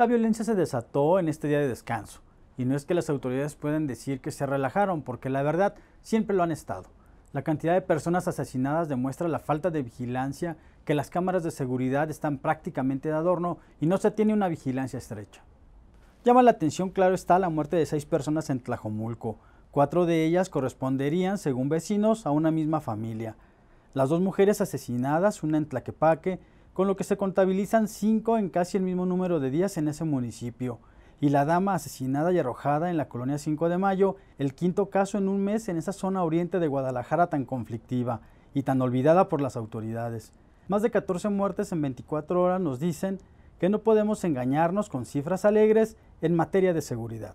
la violencia se desató en este día de descanso. Y no es que las autoridades puedan decir que se relajaron, porque la verdad siempre lo han estado. La cantidad de personas asesinadas demuestra la falta de vigilancia, que las cámaras de seguridad están prácticamente de adorno y no se tiene una vigilancia estrecha. Llama la atención, claro está, la muerte de seis personas en Tlajomulco. Cuatro de ellas corresponderían, según vecinos, a una misma familia. Las dos mujeres asesinadas, una en Tlaquepaque con lo que se contabilizan cinco en casi el mismo número de días en ese municipio. Y la dama asesinada y arrojada en la colonia 5 de Mayo, el quinto caso en un mes en esa zona oriente de Guadalajara tan conflictiva y tan olvidada por las autoridades. Más de 14 muertes en 24 horas nos dicen que no podemos engañarnos con cifras alegres en materia de seguridad.